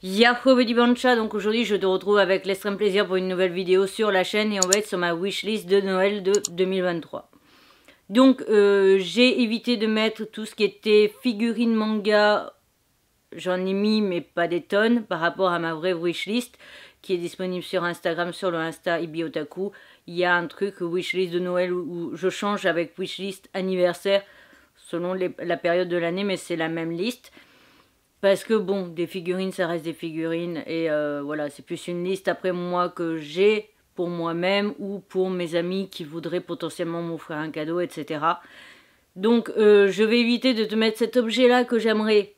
Yahoo Bancha, donc aujourd'hui je te retrouve avec l'extrême plaisir pour une nouvelle vidéo sur la chaîne et on va être sur ma wishlist de Noël de 2023. Donc euh, j'ai évité de mettre tout ce qui était figurine manga, j'en ai mis mais pas des tonnes par rapport à ma vraie wishlist qui est disponible sur Instagram, sur le Insta Ibiotaku. Il y a un truc wishlist de Noël où, je change avec wishlist anniversaire selon la période de l'année mais c'est la même liste. Parce que bon, des figurines, ça reste des figurines. Et euh, voilà, c'est plus une liste après moi que j'ai pour moi-même ou pour mes amis qui voudraient potentiellement m'offrir un cadeau, etc. Donc euh, je vais éviter de te mettre cet objet-là que j'aimerais.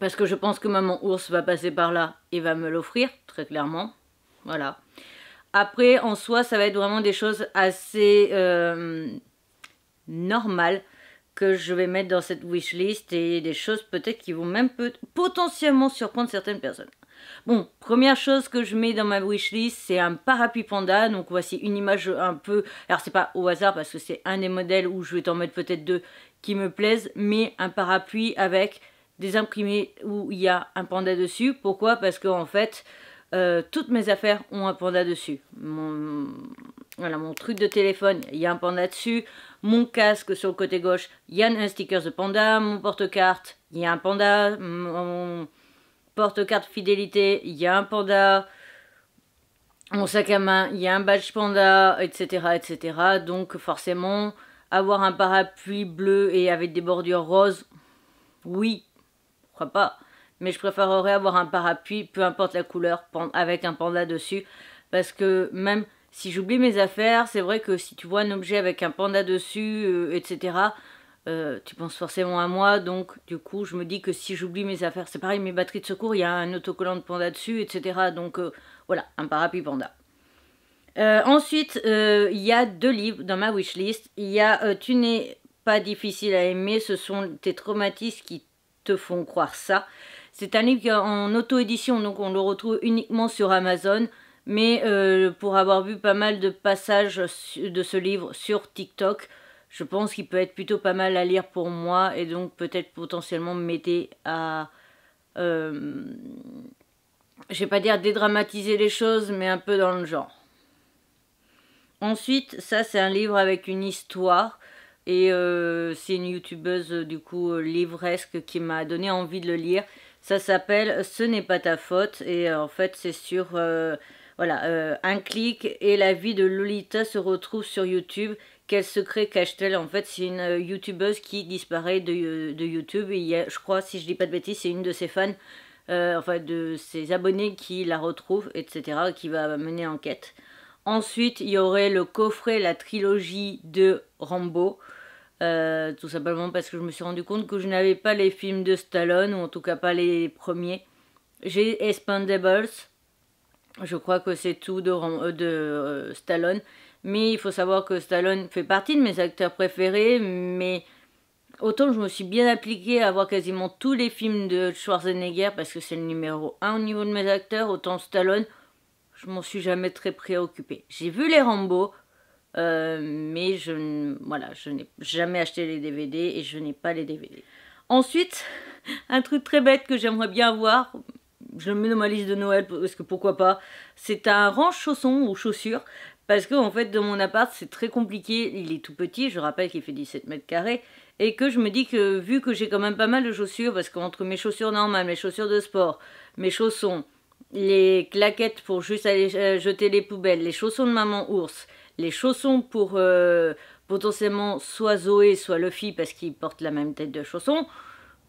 Parce que je pense que Maman Ours va passer par là et va me l'offrir, très clairement. Voilà. Après, en soi, ça va être vraiment des choses assez euh, normales que je vais mettre dans cette wishlist et des choses peut-être qui vont même potentiellement surprendre certaines personnes. Bon, première chose que je mets dans ma wishlist, c'est un parapluie panda. Donc voici une image un peu... Alors c'est pas au hasard parce que c'est un des modèles où je vais t'en mettre peut-être deux qui me plaisent, mais un parapluie avec des imprimés où il y a un panda dessus. Pourquoi Parce que en fait, euh, toutes mes affaires ont un panda dessus. voilà, mon truc de téléphone, il y a un panda dessus. Mon casque sur le côté gauche, il y a un sticker de panda. Mon porte-carte, il y a un panda. Mon porte-carte fidélité, il y a un panda. Mon sac à main, il y a un badge panda, etc. etc. Donc forcément, avoir un parapluie bleu et avec des bordures roses, oui, crois pas. Mais je préférerais avoir un parapluie, peu importe la couleur, avec un panda dessus. Parce que même si j'oublie mes affaires, c'est vrai que si tu vois un objet avec un panda dessus, euh, etc., euh, tu penses forcément à moi, donc du coup je me dis que si j'oublie mes affaires, c'est pareil, mes batteries de secours, il y a un autocollant de panda dessus, etc. Donc euh, voilà, un parapluie panda. ensuite, il y a deux livres dans ma wishlist. Il y a Tu n'es pas difficile à aimer, ce sont tes traumatismes qui te font croire ça. C'est un livre en auto-édition, donc on le retrouve uniquement sur Amazon. Mais euh, pour avoir vu pas mal de passages de ce livre sur TikTok, je pense qu'il peut être plutôt pas mal à lire pour moi et donc peut-être potentiellement m'aider à... Euh, je vais pas dire dédramatiser les choses, mais un peu dans le genre. Ensuite, ça c'est un livre avec une histoire. Et euh, c'est une youtubeuse du coup euh, livresque qui m'a donné envie de le lire. Ça s'appelle Ce n'est pas ta faute. Et en fait c'est sur... Voilà, euh, un clic et la vie de Lolita se retrouve sur YouTube. Quel secret cache-t-elle En fait, c'est une euh, youtubeuse qui disparaît de, euh, YouTube. Et je crois, si je dis pas de bêtises, c'est une de ses fans, enfin de ses abonnés qui la retrouve, etc., qui va mener enquête. Ensuite, il y aurait le coffret, la trilogie de Rambo. tout simplement parce que je me suis rendu compte que je n'avais pas les films de Stallone, ou en tout cas pas les premiers. J'ai Expandables. Je crois que c'est tout de, euh, de euh, Stallone. Mais il faut savoir que Stallone fait partie de mes acteurs préférés, mais autant je me suis bien appliquée à voir quasiment tous les films de Schwarzenegger parce que c'est le numéro 1 au niveau de mes acteurs, autant Stallone, je m'en suis jamais très préoccupée. J'ai vu les Rambo, euh, mais je, voilà, je n'ai jamais acheté les DVD et je n'ai pas les DVD. Ensuite, un truc très bête que j'aimerais bien voir je le mets dans ma liste de Noël parce que pourquoi pas. C'est un rang chaussons ou chaussures parce que en fait dans mon appart c'est très compliqué, il est tout petit, je rappelle qu'il fait 17 mètres carrés et que je me dis que vu que j'ai quand même pas mal de chaussures parce qu'entre mes chaussures normales, mes chaussures de sport, mes chaussons, les claquettes pour juste aller euh, jeter les poubelles, les chaussons de maman ours, les chaussons pour euh, potentiellement soit Zoé soit Luffy parce qu'ils portent la même tête de chaussons,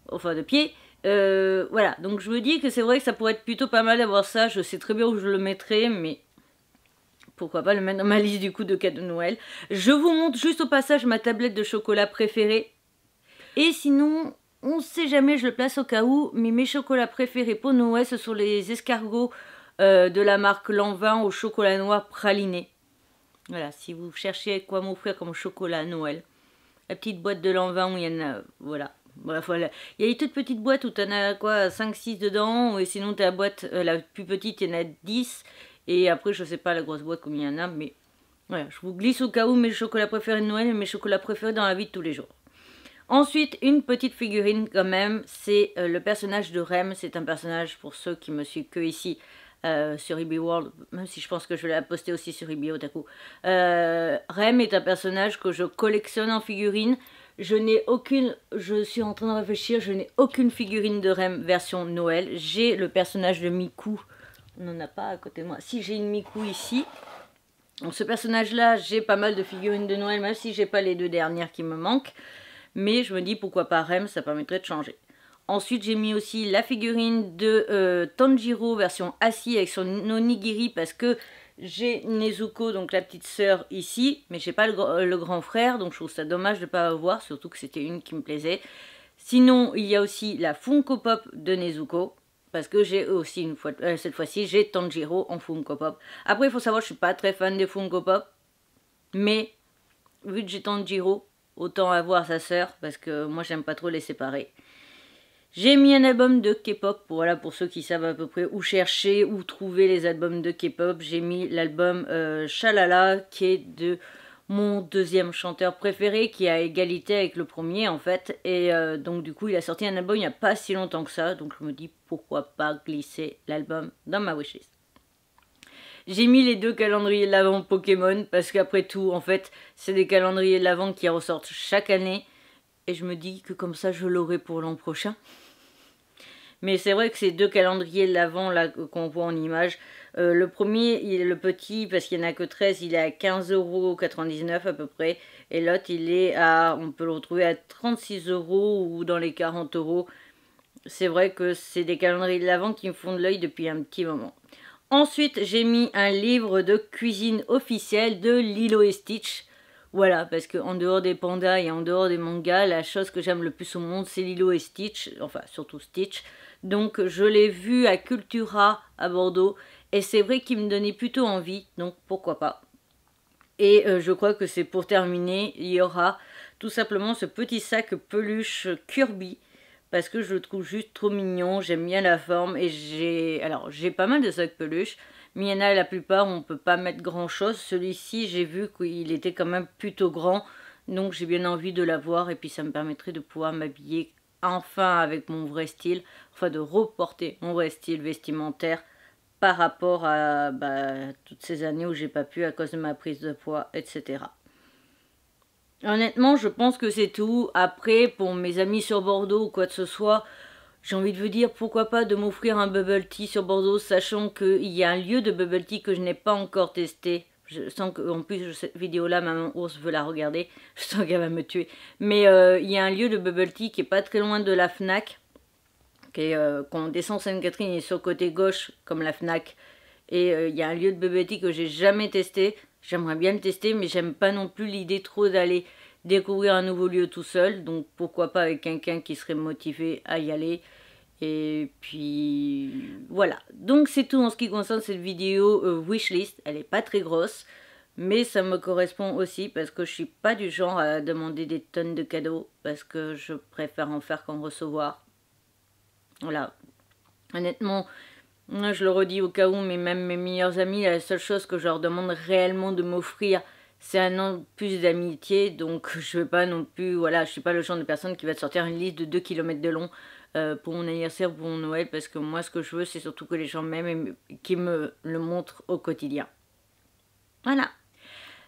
enfin de pied, euh, voilà, donc je me dis que c'est vrai que ça pourrait être plutôt pas mal d'avoir ça. Je sais très bien où je le mettrais, mais pourquoi pas le mettre dans ma liste du coup de cadeaux de Noël. Je vous montre juste au passage ma tablette de chocolat préférée. Et sinon, on sait jamais, je le place au cas où, mais mes chocolats préférés pour Noël, ce sont les escargots euh, de la marque Lanvin au chocolat noir praliné. Voilà, si vous cherchez quoi m'offrir comme chocolat à Noël. La petite boîte de Lanvin où il y en a, euh, voilà voilà. Il y a des toutes petites boîtes où tu en as quoi 5-6 dedans, et sinon la boîte, euh, la plus petite, il y en a 10. Et après, je sais pas la grosse boîte combien il y en a, mais voilà. Je vous glisse au cas où mes chocolats préférés de Noël et mes chocolats préférés dans la vie de tous les jours. Ensuite, une petite figurine quand même, c'est euh, le personnage de Rem. C'est un personnage pour ceux qui me suivent que ici. Euh, sur eBay World, même si je pense que je l'ai posté aussi sur eBay Otaku. Euh, Rem est un personnage que je collectionne en figurines. Je n'ai aucune, je suis en train de réfléchir, je n'ai aucune figurine de Rem version Noël. J'ai le personnage de Miku, on n'en a pas à côté de moi. Si j'ai une Miku ici, ce personnage-là, j'ai pas mal de figurines de Noël, même si j'ai pas les deux dernières qui me manquent. Mais je me dis pourquoi pas Rem, ça permettrait de changer. Ensuite, j'ai mis aussi la figurine de euh, Tanjiro version assis avec son onigiri parce que j'ai Nezuko, donc la petite sœur ici, mais j'ai pas le, grand frère, donc je trouve ça dommage de ne pas avoir, surtout que c'était une qui me plaisait. Sinon, il y a aussi la Funko Pop de Nezuko, parce que j'ai aussi une fois, euh, cette fois-ci, j'ai Tanjiro en Funko Pop. Après, il faut savoir, je suis pas très fan des Funko Pop, mais vu que j'ai Tanjiro, autant avoir sa sœur, parce que moi j'aime pas trop les séparer. J'ai mis un album de K-pop, voilà pour ceux qui savent à peu près où chercher, où trouver les albums de K-pop. J'ai mis l'album euh, Shalala qui est de mon deuxième chanteur préféré qui a égalité avec le premier en fait. Et euh, donc du coup il a sorti un album il n'y a pas si longtemps que ça, donc je me dis pourquoi pas glisser l'album dans ma wishlist. J'ai mis les deux calendriers de l'avant Pokémon parce qu'après tout en fait c'est des calendriers de l'avant qui ressortent chaque année et je me dis que comme ça je l'aurai pour l'an prochain. Mais c'est vrai que ces deux calendriers de l'avant là qu'on voit en image, euh, le premier, il est le petit parce qu'il n'y en a que 13, il est à 15,99€ à peu près. Et l'autre, il est à, on peut le retrouver à 36€ ou dans les 40€. C'est vrai que c'est des calendriers de l'avant qui me font de l'œil depuis un petit moment. Ensuite, j'ai mis un livre de cuisine officielle de Lilo et Stitch. Voilà, parce que en dehors des pandas et en dehors des mangas, la chose que j'aime le plus au monde, c'est Lilo et Stitch, enfin surtout Stitch. Donc je l'ai vu à Cultura à Bordeaux et c'est vrai qu'il me donnait plutôt envie, donc pourquoi pas. Et euh, je crois que c'est pour terminer, il y aura tout simplement ce petit sac peluche Kirby parce que je le trouve juste trop mignon, j'aime bien la forme et j'ai alors j'ai pas mal de sacs peluches a la plupart, on ne peut pas mettre grand-chose. Celui-ci, j'ai vu qu'il était quand même plutôt grand. Donc j'ai bien envie de l'avoir et puis ça me permettrait de pouvoir m'habiller enfin avec mon vrai style. Enfin de reporter mon vrai style vestimentaire par rapport à bah, toutes ces années où j'ai pas pu à cause de ma prise de poids, etc. Honnêtement, je pense que c'est tout. Après, pour mes amis sur Bordeaux ou quoi que ce soit, j'ai envie de vous dire pourquoi pas de m'offrir un bubble tea sur Bordeaux, sachant qu'il y a un lieu de bubble tea que je n'ai pas encore testé. Je sens qu'en plus, cette vidéo-là, maman ours veut la regarder. Je sens qu'elle va me tuer. Mais euh, il y a un lieu de bubble tea qui est pas très loin de la Fnac. Qui euh, quand on descend Sainte-Catherine et sur le côté gauche, comme la Fnac. Et euh, il y a un lieu de bubble tea que j'ai jamais testé. J'aimerais bien le tester, mais j'aime pas non plus l'idée trop d'aller découvrir un nouveau lieu tout seul, donc pourquoi pas avec quelqu'un qui serait motivé à y aller. Et puis voilà, donc c'est tout en ce qui concerne cette vidéo wish euh, wishlist, elle n'est pas très grosse, mais ça me correspond aussi parce que je suis pas du genre à demander des tonnes de cadeaux, parce que je préfère en faire qu'en recevoir. Voilà, honnêtement, je le redis au cas où, mais même mes meilleurs amis, la seule chose que je leur demande réellement de m'offrir, c'est un an plus d'amitié, donc je vais pas non plus, voilà, je suis pas le genre de personne qui va te sortir une liste de 2 km de long euh, pour mon anniversaire ou pour mon Noël, parce que moi ce que je veux, c'est surtout que les gens m'aiment et qu'ils me le montrent au quotidien. Voilà.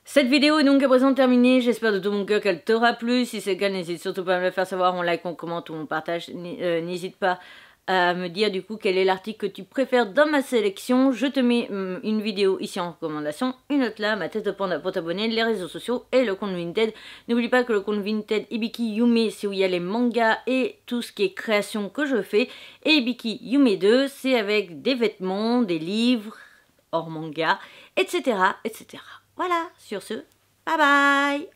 Cette vidéo est donc à présent terminée, j'espère de tout mon cœur qu'elle t'aura plu, si c'est le cas n'hésite surtout pas à me le faire savoir en like, en commente ou en partage, euh, n'hésite pas à me dire du coup quel est l'article que tu préfères dans ma sélection. Je te mets hum, une vidéo ici en recommandation, une autre là, ma tête de panda pour t'abonner, les réseaux sociaux et le compte Vinted. N'oublie pas que le compte Vinted Ibiki Yume, c'est où il y a les mangas et tout ce qui est création que je fais. Et Ibiki Yume 2, c'est avec des vêtements, des livres, hors manga, etc. etc. Voilà, sur ce, bye bye